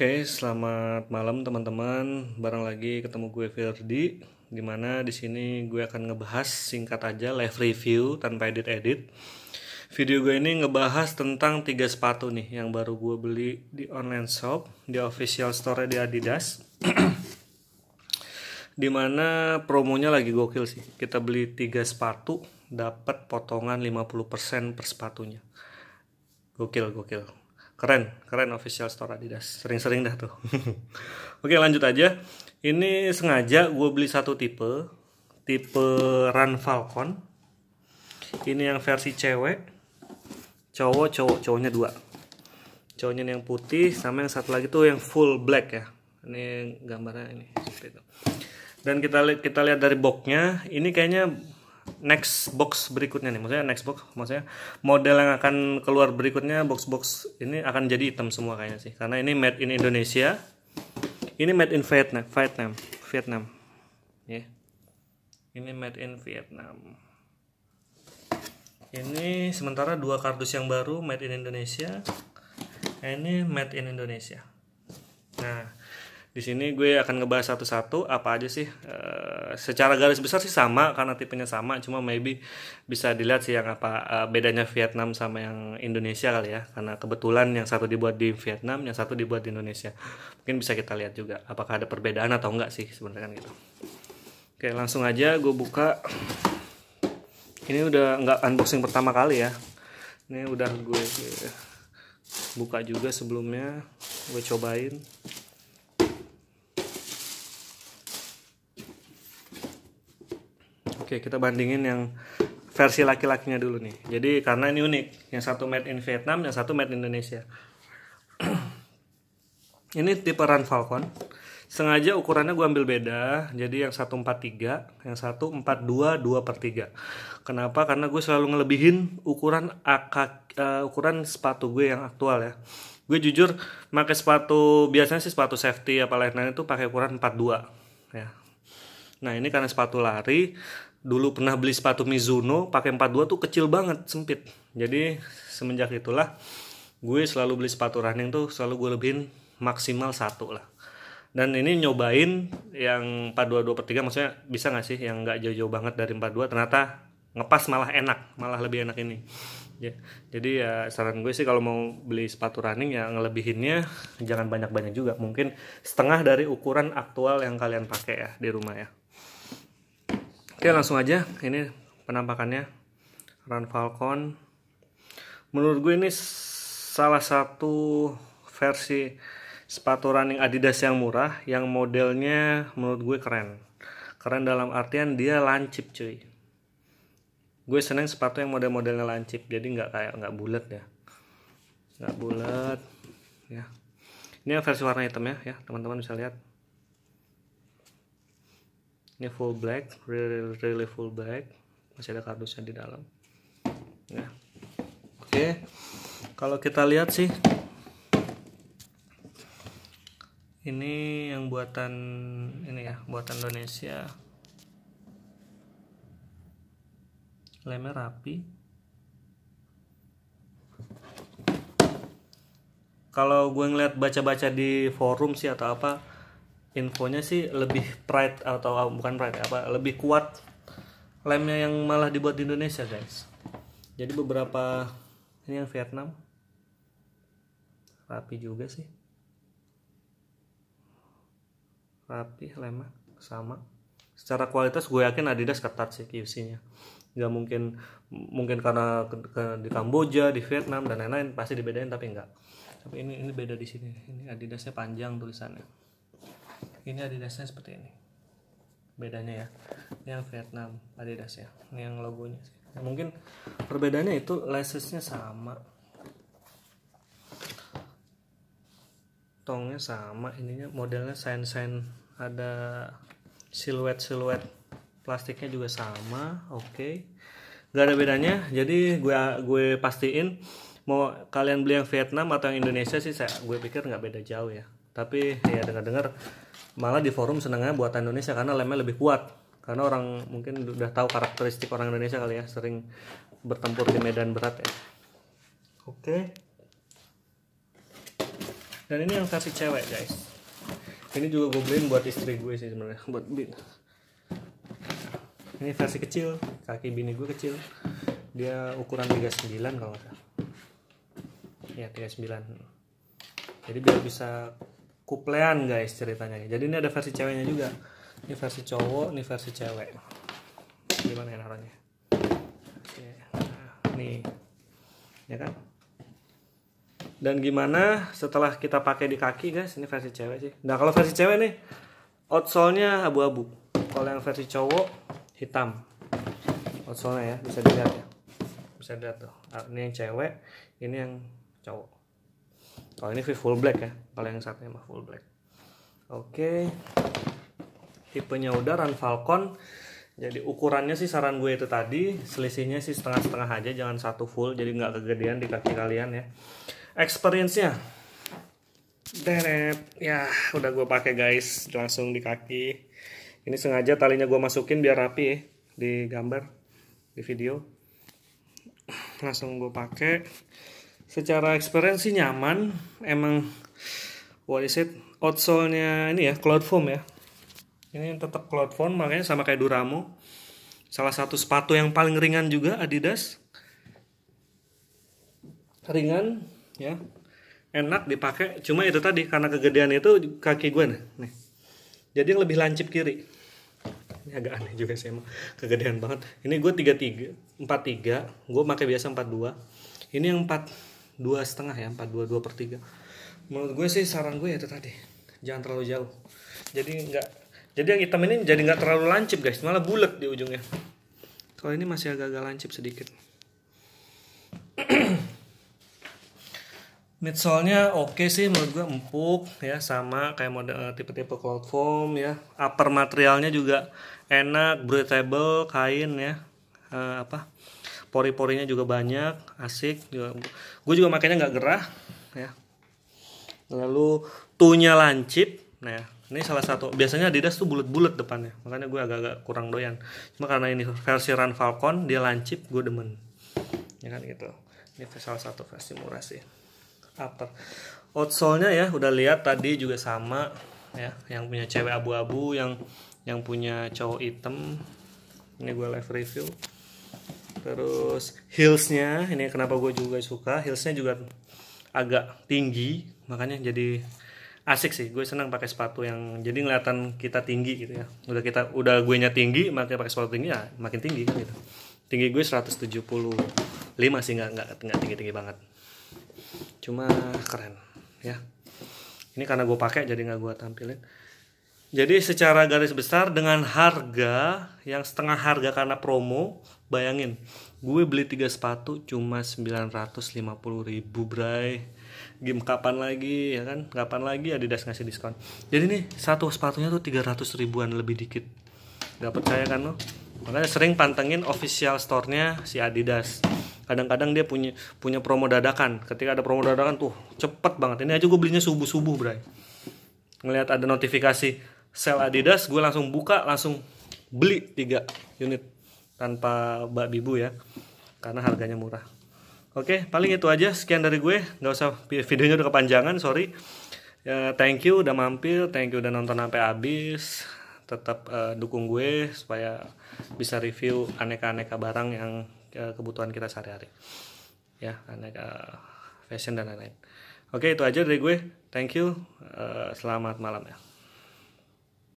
Oke, selamat malam teman-teman. Barang lagi ketemu gue Ferdi. Dimana di sini gue akan ngebahas singkat aja live review tanpa edit-edit. Video gue ini ngebahas tentang tiga sepatu nih yang baru gue beli di online shop, di official store di Adidas. Dimana promonya lagi gokil sih. Kita beli tiga sepatu, dapat potongan 50% per sepatunya. Gokil, gokil keren keren official store Adidas sering-sering dah tuh oke lanjut aja ini sengaja gue beli satu tipe tipe Run Falcon ini yang versi cewek cowok cowok cowoknya dua cowoknya yang putih sama yang satu lagi tuh yang full black ya ini gambarnya ini dan kita lihat, kita lihat dari boxnya ini kayaknya next box berikutnya nih maksudnya next box maksudnya model yang akan keluar berikutnya box box ini akan jadi hitam semua kayaknya sih karena ini made in Indonesia ini made in Vietnam Vietnam Vietnam ya yeah. ini made in Vietnam ini sementara dua kardus yang baru made in Indonesia ini made in Indonesia nah di sini gue akan ngebahas satu-satu apa aja sih eh, secara garis besar sih sama karena tipenya sama cuma maybe bisa dilihat sih yang apa uh, bedanya Vietnam sama yang Indonesia kali ya karena kebetulan yang satu dibuat di Vietnam yang satu dibuat di Indonesia mungkin bisa kita lihat juga apakah ada perbedaan atau enggak sih sebenarnya kan gitu oke langsung aja gue buka ini udah nggak unboxing pertama kali ya ini udah gue buka juga sebelumnya gue cobain Oke, kita bandingin yang versi laki-lakinya dulu nih. Jadi karena ini unik, yang satu made in Vietnam, yang satu made in Indonesia. ini tipe Run Falcon. Sengaja ukurannya gue ambil beda, jadi yang 143, yang 142, 2 per 3. Kenapa? Karena gue selalu ngelebihin ukuran AK, uh, ukuran sepatu gue yang aktual ya. Gue jujur, pakai sepatu, biasanya sih sepatu safety, apalagi lain itu pakai ukuran 42. Ya. Nah ini karena sepatu lari, dulu pernah beli sepatu Mizuno pakai 42 tuh kecil banget sempit jadi semenjak itulah gue selalu beli sepatu running tuh selalu gue lebihin maksimal satu lah dan ini nyobain yang dua per 3 maksudnya bisa gak sih yang gak jauh-jauh banget dari 42 ternyata ngepas malah enak malah lebih enak ini ya jadi ya saran gue sih kalau mau beli sepatu running ya ngelebihinnya jangan banyak-banyak juga mungkin setengah dari ukuran aktual yang kalian pakai ya di rumah ya Oke langsung aja ini penampakannya run Falcon. Menurut gue ini salah satu versi sepatu running Adidas yang murah yang modelnya menurut gue keren. Keren dalam artian dia lancip cuy. Gue seneng sepatu yang model-modelnya lancip jadi nggak kayak nggak bulat ya. Nggak bulat ya. Ini versi warna hitam ya, ya teman-teman bisa lihat ini full black really really full black masih ada kardusnya di dalam ya oke okay. kalau kita lihat sih ini yang buatan ini ya buatan Indonesia lemnya rapi kalau gue ngeliat baca-baca di forum sih atau apa infonya sih lebih pride atau ah, bukan pride apa lebih kuat lemnya yang malah dibuat di Indonesia guys jadi beberapa ini yang Vietnam rapi juga sih rapi lemnya sama secara kualitas gue yakin Adidas ketat sih QC nya nggak mungkin mungkin karena ke, ke, di Kamboja di Vietnam dan lain-lain pasti dibedain tapi enggak tapi ini ini beda di sini ini Adidasnya panjang tulisannya ini adidasnya seperti ini bedanya ya ini yang Vietnam adidas ya ini yang logonya sih. Nah, mungkin perbedaannya itu lacesnya sama tongnya sama ininya modelnya sen-sen ada siluet-siluet plastiknya juga sama oke okay. gak ada bedanya jadi gue gue pastiin mau kalian beli yang Vietnam atau yang Indonesia sih saya gue pikir nggak beda jauh ya tapi ya dengar-dengar malah di forum senangnya buatan Indonesia karena lemnya lebih kuat karena orang mungkin udah tahu karakteristik orang Indonesia kali ya sering bertempur di medan berat ya oke dan ini yang kasih cewek guys ini juga gue beliin buat istri gue sih sebenarnya buat bin ini versi kecil kaki bini gue kecil dia ukuran 39 kalau nggak salah ya 39 jadi biar bisa kuplean guys ceritanya jadi ini ada versi ceweknya juga ini versi cowok ini versi cewek gimana ya naruhnya nah, nih ya kan dan gimana setelah kita pakai di kaki guys ini versi cewek sih nah kalau versi cewek nih outsole-nya abu-abu kalau yang versi cowok hitam outsole-nya ya bisa dilihat ya bisa dilihat tuh ini yang cewek ini yang cowok kalau ini full black ya kalau yang satunya mah full black oke okay. tipenya udah Run Falcon jadi ukurannya sih saran gue itu tadi selisihnya sih setengah-setengah aja jangan satu full jadi nggak kegedean di kaki kalian ya experience-nya Deret, ya udah gue pakai guys langsung di kaki. Ini sengaja talinya gue masukin biar rapi ya, di gambar, di video. Langsung gue pakai secara experience sih nyaman emang what is it outsole-nya ini ya cloud foam ya ini yang tetap cloud foam makanya sama kayak Duramo salah satu sepatu yang paling ringan juga Adidas ringan ya enak dipakai cuma itu tadi karena kegedean itu kaki gue nih, nih. jadi yang lebih lancip kiri ini agak aneh juga sih emang kegedean banget ini gue 33 43 gue pakai biasa 42 ini yang 4 dua setengah ya empat dua dua per tiga menurut gue sih saran gue itu tadi jangan terlalu jauh jadi nggak jadi yang hitam ini jadi nggak terlalu lancip guys malah bulat di ujungnya kalau ini masih agak-agak lancip sedikit midsole-nya oke okay sih menurut gue empuk ya sama kayak model eh, tipe-tipe cloud foam ya upper materialnya juga enak breathable kain ya uh, apa pori-porinya juga banyak asik juga gue juga makanya nggak gerah ya lalu tunya lancip nah ya. ini salah satu biasanya Adidas tuh bulat-bulat depannya makanya gue agak-agak kurang doyan cuma karena ini versi Run Falcon dia lancip gue demen ya kan gitu ini salah satu versi murah sih upper outsole-nya ya udah lihat tadi juga sama ya yang punya cewek abu-abu yang yang punya cowok hitam ini gue live review terus heelsnya ini kenapa gue juga suka heelsnya juga agak tinggi makanya jadi asik sih gue senang pakai sepatu yang jadi ngeliatan kita tinggi gitu ya udah kita udah gue nya tinggi makanya pakai sepatu tinggi ya makin tinggi kan gitu tinggi gue 175 sih nggak nggak nggak tinggi tinggi banget cuma keren ya ini karena gue pakai jadi nggak gue tampilin jadi secara garis besar dengan harga yang setengah harga karena promo bayangin gue beli tiga sepatu cuma 950 ribu bray game kapan lagi ya kan kapan lagi Adidas ngasih diskon jadi nih satu sepatunya tuh 300 ribuan lebih dikit gak percaya kan lo makanya sering pantengin official store-nya si Adidas kadang-kadang dia punya punya promo dadakan ketika ada promo dadakan tuh cepet banget ini aja gue belinya subuh subuh bray ngelihat ada notifikasi sel Adidas gue langsung buka langsung beli tiga unit tanpa Mbak Bibu ya karena harganya murah oke paling itu aja sekian dari gue nggak usah videonya udah kepanjangan sorry ya, thank you udah mampir thank you udah nonton sampai habis tetap uh, dukung gue supaya bisa review aneka-aneka barang yang uh, kebutuhan kita sehari-hari ya aneka fashion dan lain-lain oke itu aja dari gue thank you uh, selamat malam ya